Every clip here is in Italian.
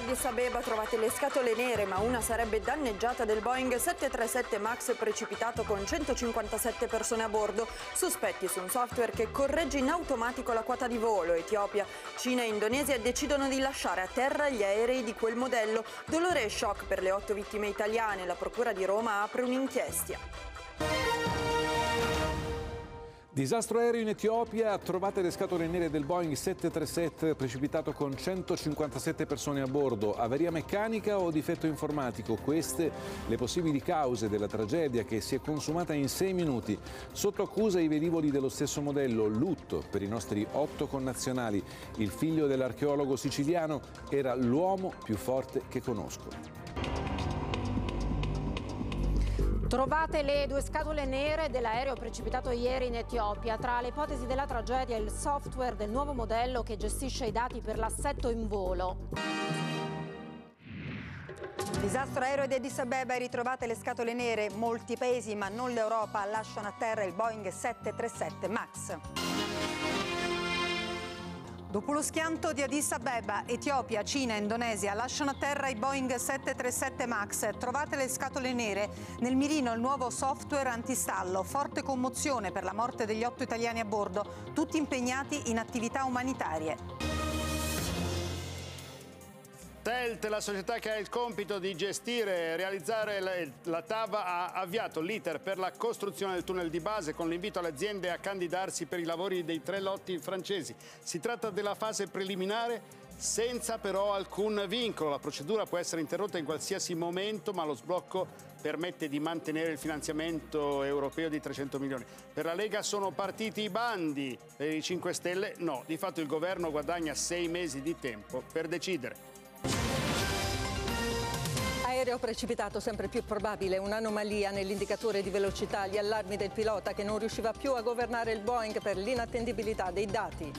Addis Abeba trovate le scatole nere, ma una sarebbe danneggiata del Boeing 737 MAX precipitato con 157 persone a bordo, sospetti su un software che corregge in automatico la quota di volo. Etiopia, Cina e Indonesia decidono di lasciare a terra gli aerei di quel modello. Dolore e shock per le otto vittime italiane. La Procura di Roma apre un'inchiesta. Disastro aereo in Etiopia, trovate le scatole nere del Boeing 737 precipitato con 157 persone a bordo, averia meccanica o difetto informatico, queste le possibili cause della tragedia che si è consumata in 6 minuti. Sotto accusa i velivoli dello stesso modello, lutto per i nostri otto connazionali. Il figlio dell'archeologo siciliano era l'uomo più forte che conosco. Trovate le due scatole nere dell'aereo precipitato ieri in Etiopia. Tra le ipotesi della tragedia il software del nuovo modello che gestisce i dati per l'assetto in volo. Disastro aereo di Addis Abeba e ritrovate le scatole nere. Molti paesi, ma non l'Europa, lasciano a terra il Boeing 737 MAX. Dopo lo schianto di Addis Abeba, Etiopia, Cina e Indonesia lasciano a terra i Boeing 737 MAX. Trovate le scatole nere. Nel mirino il nuovo software antistallo. Forte commozione per la morte degli otto italiani a bordo, tutti impegnati in attività umanitarie. Telt, la società che ha il compito di gestire e realizzare la TAV, ha avviato l'iter per la costruzione del tunnel di base con l'invito alle aziende a candidarsi per i lavori dei tre lotti francesi. Si tratta della fase preliminare senza però alcun vincolo. La procedura può essere interrotta in qualsiasi momento, ma lo sblocco permette di mantenere il finanziamento europeo di 300 milioni. Per la Lega sono partiti i bandi, per i 5 Stelle no. Di fatto il governo guadagna sei mesi di tempo per decidere aereo precipitato sempre più probabile, un'anomalia nell'indicatore di velocità, gli allarmi del pilota che non riusciva più a governare il Boeing per l'inattendibilità dei dati.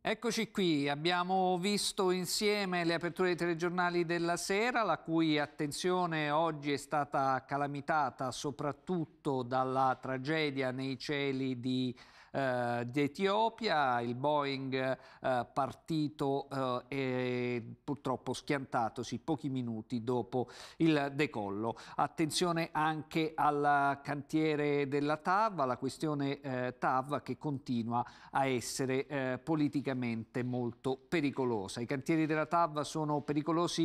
Eccoci qui, abbiamo visto insieme le aperture dei telegiornali della sera, la cui attenzione oggi è stata calamitata soprattutto dalla tragedia nei cieli di eh, di il Boeing eh, partito eh, e purtroppo schiantatosi pochi minuti dopo il decollo. Attenzione anche al cantiere della TAV, alla questione eh, TAV che continua a essere eh, politicamente molto pericolosa. I cantieri della TAV sono pericolosi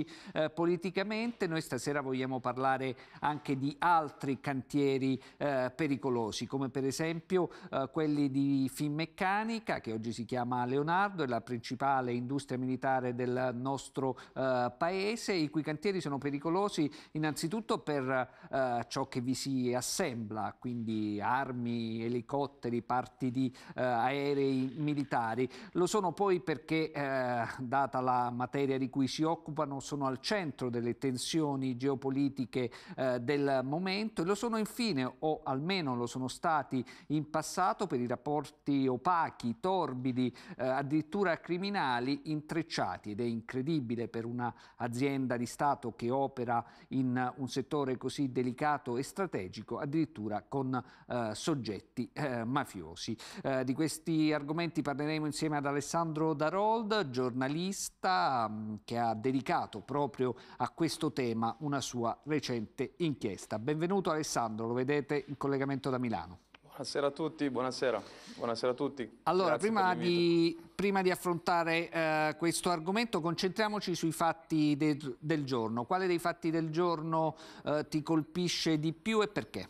politicamente, noi stasera vogliamo parlare anche di altri cantieri pericolosi, come per esempio quelli di di Finmeccanica, che oggi si chiama Leonardo, è la principale industria militare del nostro eh, paese, i cui cantieri sono pericolosi innanzitutto per eh, ciò che vi si assembla, quindi armi, elicotteri, parti di eh, aerei militari. Lo sono poi perché, eh, data la materia di cui si occupano, sono al centro delle tensioni geopolitiche eh, del momento e lo sono infine, o almeno lo sono stati in passato, per i rapporti rapporti opachi, torbidi, eh, addirittura criminali intrecciati ed è incredibile per un'azienda di Stato che opera in un settore così delicato e strategico, addirittura con eh, soggetti eh, mafiosi. Eh, di questi argomenti parleremo insieme ad Alessandro Darold, giornalista mh, mm, che ha dedicato proprio a questo tema una sua recente inchiesta. Benvenuto Alessandro, lo vedete in collegamento da Milano. Buonasera a tutti, buonasera. buonasera a tutti. Allora, prima di, prima di, affrontare eh, questo argomento, concentriamoci sui fatti de, del giorno. Quale dei fatti del giorno eh, ti colpisce di più e perché?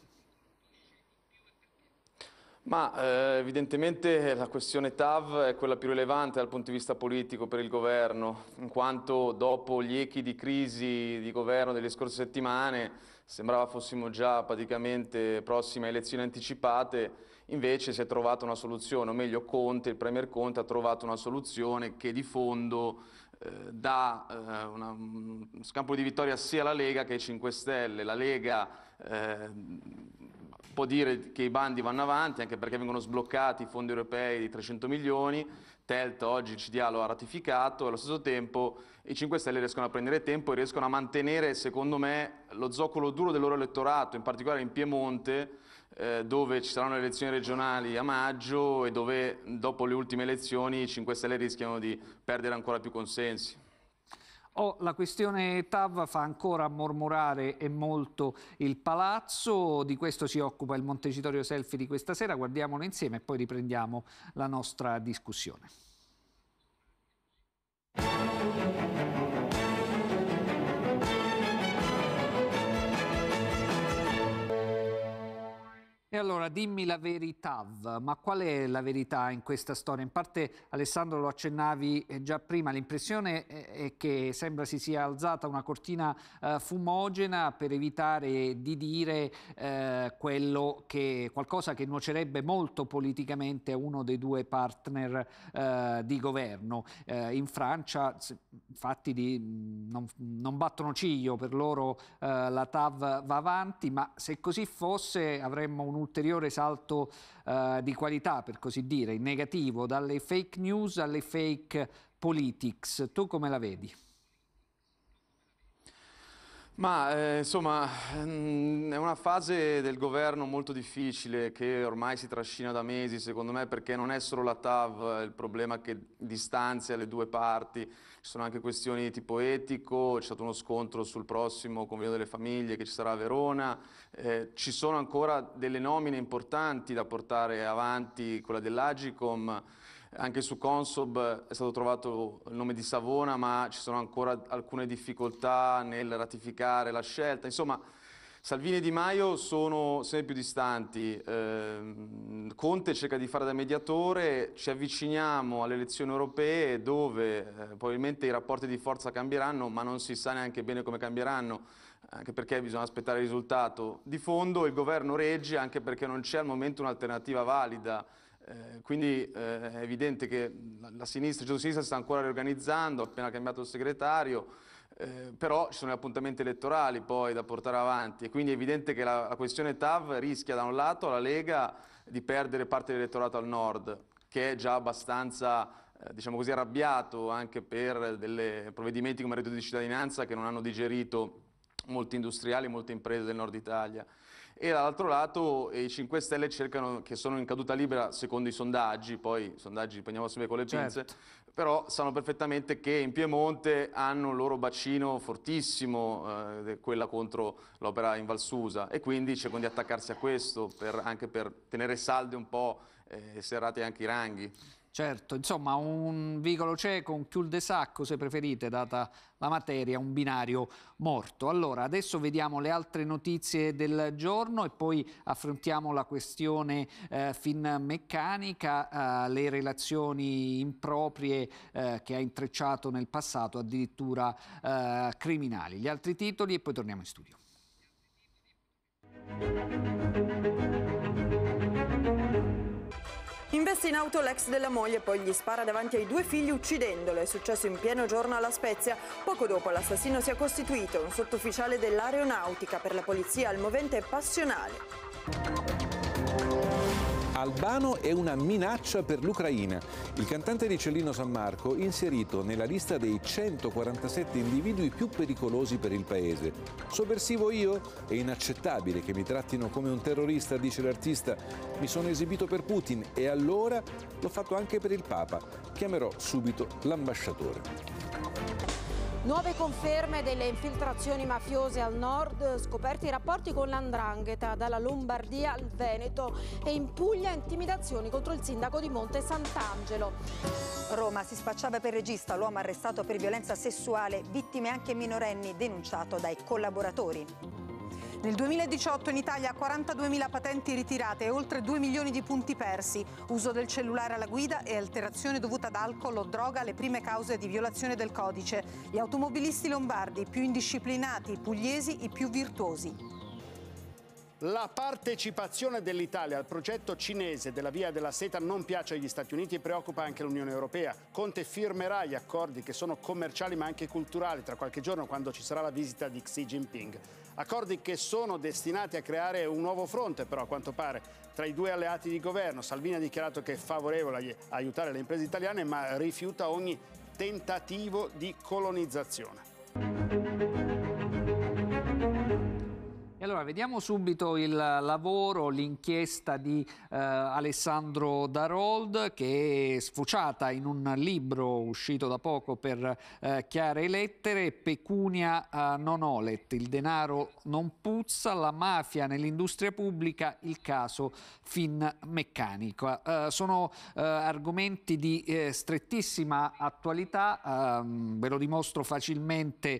Ma eh, evidentemente la questione TAV è quella più rilevante dal punto di vista politico per il governo, in quanto dopo gli echi di crisi di governo delle scorse settimane sembrava fossimo già praticamente prossime a elezioni anticipate, invece si è trovata una soluzione, o meglio Conte, il Premier Conte ha trovato una soluzione che di fondo eh, dà eh, una, un scampo di vittoria sia alla Lega che ai 5 Stelle. La Lega eh, può dire che i bandi vanno avanti anche perché vengono sbloccati i fondi europei di 300 milioni, Telt oggi il CDA lo ha ratificato, allo stesso tempo i 5 Stelle riescono a prendere tempo e riescono a mantenere, secondo me, lo zoccolo duro del loro elettorato, in particolare in Piemonte, eh, dove ci saranno le elezioni regionali a maggio e dove dopo le ultime elezioni i 5 Stelle rischiano di perdere ancora più consensi. Oh, la questione TAV fa ancora mormorare e molto il palazzo, di questo si occupa il Montecitorio Selfie di questa sera, guardiamolo insieme e poi riprendiamo la nostra discussione. E allora dimmi la verità, ma qual è la verità in questa storia? In parte Alessandro lo accennavi eh, già prima, l'impressione eh, è che sembra si sia alzata una cortina eh, fumogena per evitare di dire eh, che, qualcosa che nuocerebbe molto politicamente a uno dei due partner eh, di governo. Eh, in Francia infatti di, mm, non, non, battono ciglio, per loro la TAV va avanti, ma se così fosse avremmo un ulteriore salto eh, di qualità, per così dire, in negativo, dalle fake news alle fake politics. Tu come la vedi? Ma eh, insomma mh, mm, è una fase del governo molto difficile che ormai si trascina da mesi secondo me perché non è solo la TAV eh, il problema che distanzia le due parti, ci sono anche questioni di tipo etico, c'è stato uno scontro sul prossimo convegno delle famiglie che ci sarà a Verona, eh, ci sono ancora delle nomine importanti da portare avanti, quella dell'Agicom anche su Consob è stato trovato il nome di Savona, ma ci sono ancora alcune difficoltà nel ratificare la scelta. Insomma, Salvini e Di Maio sono sempre più distanti, eh, Conte cerca di fare da mediatore, ci avviciniamo alle elezioni europee dove eh, probabilmente i rapporti di forza cambieranno, ma non si sa neanche bene come cambieranno, anche perché bisogna aspettare il risultato. Di fondo il governo regge anche perché non c'è al momento un'alternativa valida eh, quindi eh, è evidente che la, la sinistra, il centro-sinistra si sta ancora riorganizzando, ha appena cambiato il segretario, eh, però ci sono gli appuntamenti elettorali poi da portare avanti e quindi è evidente che la, la questione TAV rischia da un lato la Lega di perdere parte dell'elettorato al nord, che è già abbastanza eh, diciamo così, arrabbiato anche per delle provvedimenti come il reddito di cittadinanza che non hanno digerito molti industriali e molte imprese del nord Italia e dall'altro lato eh, i 5 Stelle cercano, che sono in caduta libera secondo i sondaggi, poi i sondaggi prendiamo sempre con le pinze, certo. però sanno perfettamente che in Piemonte hanno un loro bacino fortissimo, eh, quella contro l'opera in Valsusa e quindi cercano di attaccarsi a questo per, anche per tenere saldi un po' eh, serrati anche i ranghi. Certo, insomma un vicolo cieco, un cul de sacco se preferite, data la materia, un binario morto. Allora, adesso vediamo le altre notizie del giorno e poi affrontiamo la questione eh, finmeccanica, eh, le relazioni improprie eh, che ha intrecciato nel passato, addirittura eh, criminali. Gli altri titoli e poi torniamo in studio. Ingessa in auto l'ex della moglie, poi gli spara davanti ai due figli uccidendolo. È successo in pieno giorno alla Spezia. Poco dopo l'assassino si è costituito, un sottufficiale dell'aeronautica. Per la polizia al movente è passionale. Albano è una minaccia per l'Ucraina. Il cantante di Cellino San Marco inserito nella lista dei 147 individui più pericolosi per il paese. Sovversivo io? È inaccettabile che mi trattino come un terrorista, dice l'artista. Mi sono esibito per Putin e allora l'ho fatto anche per il Papa. Chiamerò subito l'ambasciatore. Nuove conferme delle infiltrazioni mafiose al nord, scoperti i rapporti con l'andrangheta dalla Lombardia al Veneto e in Puglia intimidazioni contro il sindaco di Monte Sant'Angelo. Roma si spacciava per regista, l'uomo arrestato per violenza sessuale, vittime anche minorenni, denunciato dai collaboratori. Nel 2018 in Italia 42.000 patenti ritirate e oltre 2 milioni di punti persi, uso del cellulare alla guida e alterazione dovuta ad alcol o droga le prime cause di violazione del codice. Gli automobilisti lombardi più indisciplinati, i pugliesi i più virtuosi. La partecipazione dell'Italia al progetto cinese della Via della Seta non piace agli Stati Uniti e preoccupa anche l'Unione Europea. Conte firmerà gli accordi che sono commerciali ma anche culturali tra qualche giorno quando ci sarà la visita di Xi Jinping. Accordi che sono destinati a creare un nuovo fronte, però, a quanto pare, tra i due alleati di governo. Salvini ha dichiarato che è favorevole a aiutare le imprese italiane, ma rifiuta ogni tentativo di colonizzazione. E allora vediamo subito il lavoro, l'inchiesta di eh, Alessandro Darold che è sfociata in un libro uscito da poco per eh, chiare lettere, Pecunia eh, non olet, il denaro non puzza, la mafia nell'industria pubblica, il caso fin meccanico. Eh, sono eh, argomenti di eh, strettissima attualità, ehm, ve lo dimostro facilmente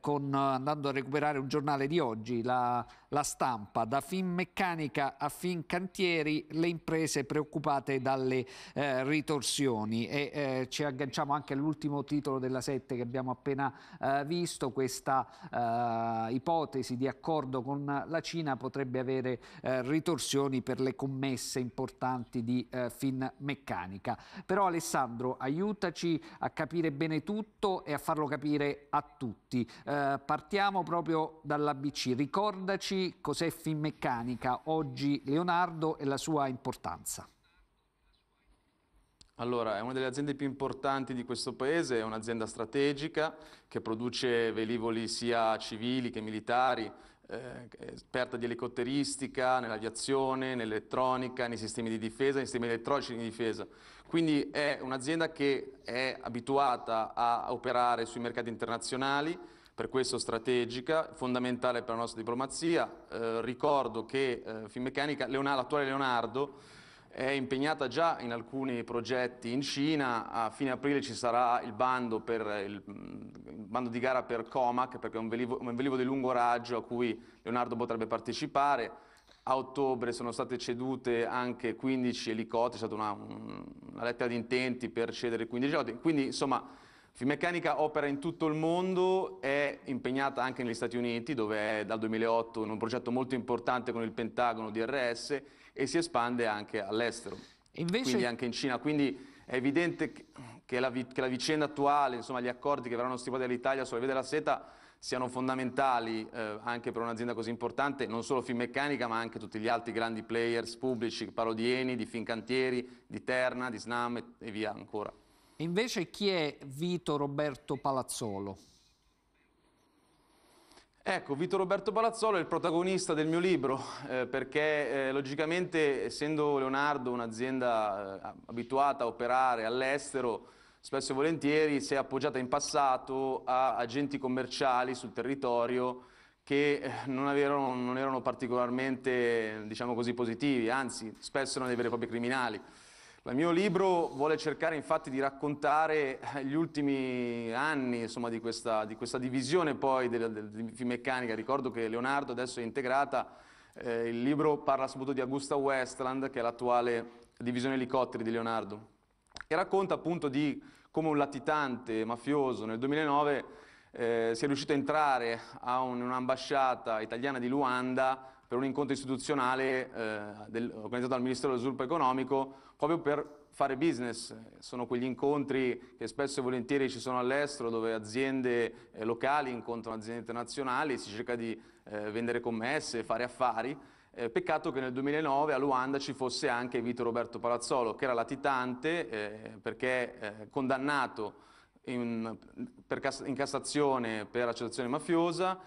con, andando a recuperare un giornale di oggi, la la stampa. Da Finmeccanica a Fincantieri le imprese preoccupate dalle eh, ritorsioni. E eh, ci agganciamo anche all'ultimo titolo della sette che abbiamo appena eh, visto. Questa eh, ipotesi di accordo con la Cina potrebbe avere eh, ritorsioni per le commesse importanti di eh, Finmeccanica. Però Alessandro, aiutaci a capire bene tutto e a farlo capire a tutti. partiamo proprio dall'ABC. Ricordo Ricordaci cos'è Finmeccanica, oggi Leonardo e la sua importanza. Allora, è una delle aziende più importanti di questo paese, è un'azienda strategica che produce velivoli sia civili che militari, eh, esperta di elicotteristica, nell'aviazione, nell'elettronica, nei sistemi di difesa, nei sistemi elettronici di difesa. Quindi è un'azienda che è abituata a operare sui mercati internazionali, per questo strategica, fondamentale per la nostra diplomazia. Eh, ricordo che eh, Finmeccanica, l'attuale Leonardo, è impegnata già in alcuni progetti in Cina, a fine aprile ci sarà il bando, per, eh, il, mm, il bando di gara per Comac, perché è un velivo, un velivo di lungo raggio a cui Leonardo potrebbe partecipare, a ottobre sono state cedute anche 15 elicotteri, è stata una, una lettera di intenti per cedere 15 elicotteri, quindi insomma Finmeccanica opera in tutto il mondo, è impegnata anche negli Stati Uniti, dove è dal 2008 in un progetto molto importante con il Pentagono DRS e si espande anche all'estero, Invece... quindi anche in Cina. Quindi è evidente che la, che la vicenda attuale, insomma, gli accordi che verranno stipati dall'Italia sulla via della seta siano fondamentali eh, anche per un'azienda così importante, non solo Finmeccanica, ma anche tutti gli altri grandi players pubblici, parlo di Eni, di Fincantieri, di Terna, di Snam e, e via ancora. E invece chi è Vito Roberto Palazzolo? Ecco, Vito Roberto Palazzolo è il protagonista del mio libro, eh, perché eh, logicamente essendo Leonardo un'azienda eh, abituata a operare all'estero, spesso e volentieri si è appoggiata in passato a agenti commerciali sul territorio che eh, non, avevano, non erano particolarmente, diciamo così, positivi, anzi spesso erano dei veri e propri criminali. Il mio libro vuole cercare infatti di raccontare eh, gli ultimi anni insomma, di, questa, di, questa, divisione poi della, della filmmeccanica. Ricordo che Leonardo adesso è integrata. Eh, il libro parla soprattutto di Augusta Westland, che è l'attuale divisione elicotteri di Leonardo, e racconta appunto di come un latitante mafioso nel 2009 eh, si riuscito a entrare a un'ambasciata italiana di Luanda per un incontro istituzionale eh, del, organizzato dal Ministero dello Sviluppo Economico proprio per fare business. Sono quegli incontri che spesso e volentieri ci sono all'estero dove aziende eh, locali incontrano aziende internazionali, e si cerca di eh, vendere commesse, fare affari. Eh, peccato che nel 2009 a Luanda ci fosse anche Vito Roberto Palazzolo che era latitante eh, perché eh, condannato in, per, in Cassazione per associazione mafiosa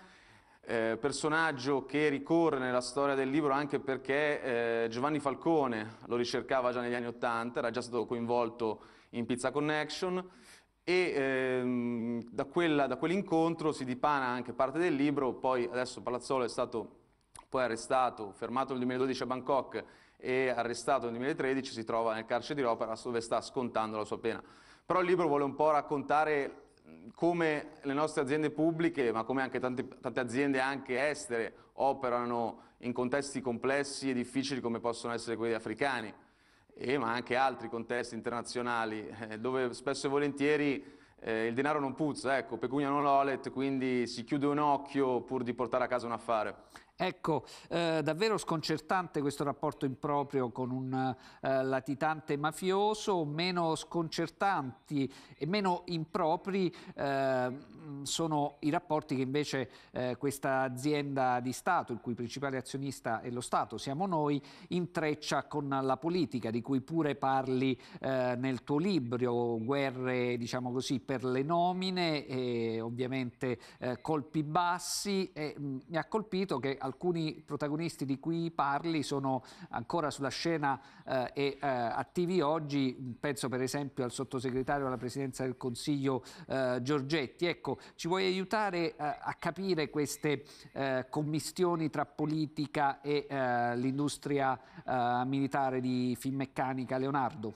eh, personaggio che ricorre nella storia del libro anche perché eh, Giovanni Falcone lo ricercava già negli anni Ottanta, era già stato coinvolto in Pizza Connection e ehm, da, quella, da quell'incontro si dipana anche parte del libro, poi adesso Palazzolo è stato poi arrestato, fermato nel 2012 a Bangkok e arrestato nel 2013, si trova nel carcere di Ropa dove sta scontando la sua pena. Però il libro vuole un po' raccontare come le nostre aziende pubbliche, ma come anche tante, tante, aziende anche estere, operano in contesti complessi e difficili come possono essere quelli africani, e, ma anche altri contesti internazionali, eh, dove spesso e volentieri eh, il denaro non puzza, ecco, pecunia non quindi si chiude un occhio pur di portare a casa un affare. Ecco, eh, davvero sconcertante questo rapporto improprio con un eh, latitante mafioso, meno sconcertanti e meno impropri eh, mm, sono i rapporti che invece eh, questa azienda di Stato, il cui principale azionista è lo Stato, siamo noi, intreccia con la politica, di cui pure parli eh, nel tuo libro, guerre diciamo così, per le nomine, e, ovviamente eh, colpi bassi, e, mh, mm, mi ha colpito che alcuni protagonisti di cui parli sono ancora sulla scena eh, e eh, attivi oggi, penso per esempio al sottosegretario alla Presidenza del Consiglio eh, Giorgetti. Ecco, ci vuoi aiutare eh, a capire queste eh, commistioni tra politica e eh, l'industria militare di Finmeccanica Leonardo?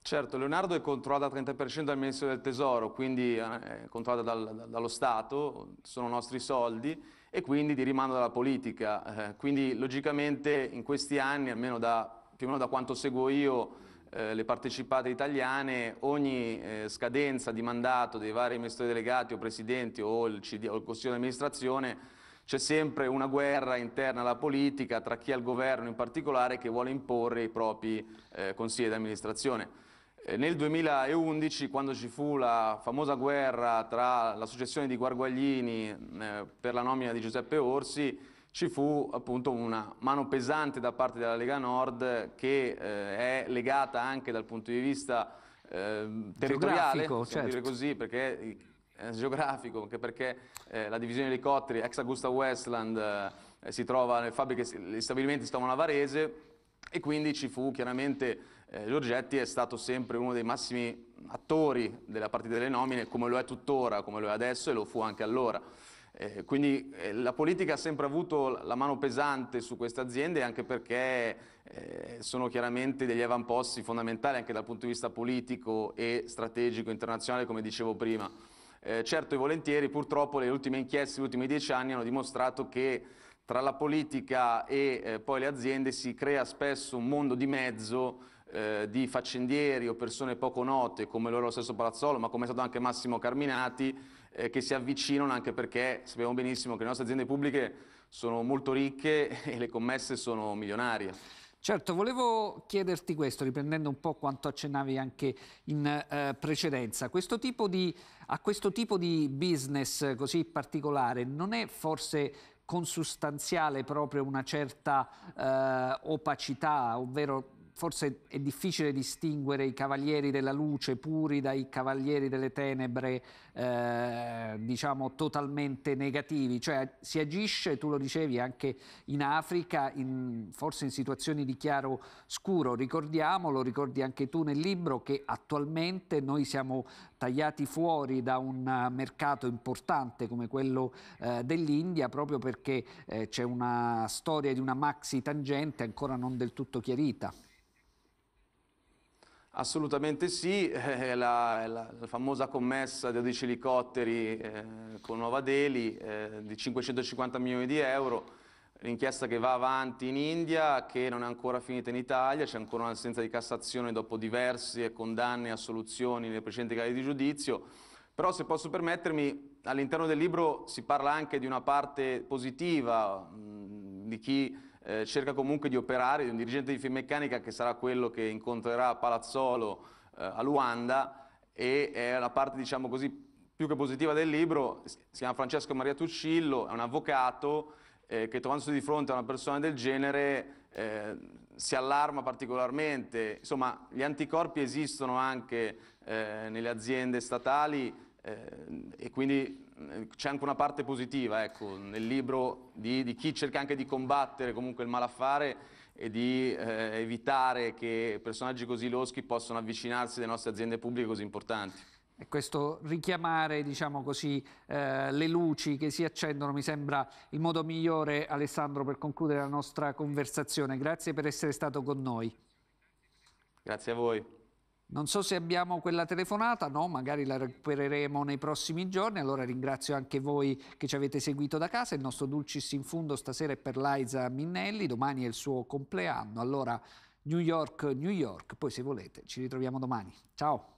Certo, Leonardo è controllata al 30% dal Ministero del Tesoro, quindi è controllata dal, dallo Stato, sono nostri soldi e quindi di rimando dalla politica. Eh, quindi logicamente in questi anni, almeno da, più o meno da quanto seguo io, eh, le partecipate italiane, ogni eh, scadenza di mandato dei vari amministratori delegati o presidenti o il, CD, o il Consiglio di amministrazione c'è sempre una guerra interna alla politica tra chi ha il governo in particolare che vuole imporre i propri eh, consigli di amministrazione. Eh, nel 2011, quando ci fu la famosa guerra tra la successione di Guarguaglini eh, per la nomina di Giuseppe Orsi, ci fu appunto una mano pesante da parte della Lega Nord che eh, è legata anche dal punto di vista eh, territoriale, per certo. dire così, perché eh, geografico, anche perché eh, la divisione elicotteri ex Augusta Westland eh, si trova, nelle fabbriche, gli stabilimenti si trovano a Varese e quindi ci fu chiaramente eh, Giorgetti è stato sempre uno dei massimi attori della partita delle nomine, come lo è tuttora, come lo è adesso e lo fu anche allora. Eh, quindi eh, la politica ha sempre avuto la mano pesante su queste aziende anche perché eh, sono chiaramente degli avamposti fondamentali anche dal punto di vista politico e strategico internazionale come dicevo prima. Eh, certo e volentieri purtroppo le ultime inchieste degli ultimi dieci anni hanno dimostrato che tra la politica e eh, poi le aziende si crea spesso un mondo di mezzo eh, di faccendieri o persone poco note come loro stesso Palazzolo, ma come è stato anche Massimo Carminati, eh, che si avvicinano anche perché sappiamo benissimo che le nostre aziende pubbliche sono molto ricche e le commesse sono milionarie. Certo, volevo chiederti questo, riprendendo un po' quanto accennavi anche in eh, precedenza. Questo di, a questo tipo di business così particolare non è forse consustanziale proprio una certa eh, opacità, ovvero forse è difficile distinguere i cavalieri della luce puri dai cavalieri delle tenebre, eh, diciamo, totalmente negativi. Cioè si agisce, tu lo dicevi, anche in Africa, in, forse in situazioni di chiaro scuro. Ricordiamo, lo ricordi anche tu nel libro, che attualmente noi siamo tagliati fuori da un mercato importante come quello eh, dell'India proprio perché eh, c'è una storia di una maxi tangente ancora non del tutto chiarita. Assolutamente sì, eh, la, la, la, famosa commessa di 12 elicotteri eh, con Nuova Delhi eh, di 550 milioni di euro, l'inchiesta che va avanti in India, che non è ancora finita in Italia, c'è ancora un'assenza di Cassazione dopo diverse condanne e assoluzioni nei precedenti casi di giudizio, però se posso permettermi, all'interno del libro si parla anche di una parte positiva, mh, mm, di chi eh, cerca comunque di operare, di un dirigente di Finmeccanica che sarà quello che incontrerà Palazzolo eh, a Luanda e è la parte, diciamo così, più che positiva del libro, si chiama Francesco Maria Tuccillo, è un avvocato eh, che trovandosi di fronte a una persona del genere eh, si allarma particolarmente, insomma gli anticorpi esistono anche eh, nelle aziende statali e quindi eh, c'è anche una parte positiva ecco, nel libro di, di, chi cerca anche di combattere comunque il malaffare e di eh, evitare che personaggi così loschi possano avvicinarsi alle nostre aziende pubbliche così importanti. E questo richiamare, diciamo così, eh, le luci che si accendono mi sembra il modo migliore, Alessandro, per concludere la nostra conversazione. Grazie per essere stato con noi. Grazie a voi. Non so se abbiamo quella telefonata, no, magari la recupereremo nei prossimi giorni, allora ringrazio anche voi che ci avete seguito da casa, il nostro Dulcis in Fundo stasera è per Liza Minnelli, domani è il suo compleanno, allora New York, New York, poi se volete ci ritroviamo domani, ciao!